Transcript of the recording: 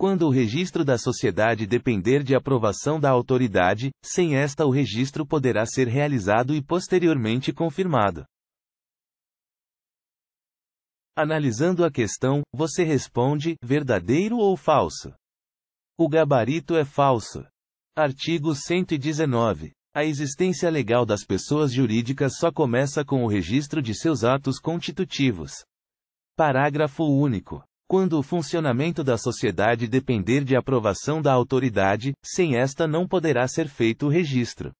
Quando o registro da sociedade depender de aprovação da autoridade, sem esta o registro poderá ser realizado e posteriormente confirmado. Analisando a questão, você responde: verdadeiro ou falso? O gabarito é falso. Artigo 119. A existência legal das pessoas jurídicas só começa com o registro de seus atos constitutivos. Parágrafo único quando o funcionamento da sociedade depender de aprovação da autoridade, sem esta não poderá ser feito o registro.